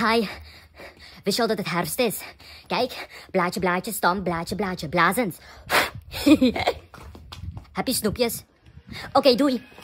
Hi. Wist je al dat het herfst is? Kijk, blaadje, blaadje, stam, blaadje, blaadje, blazend. Heb je snoepjes? Oké, doei.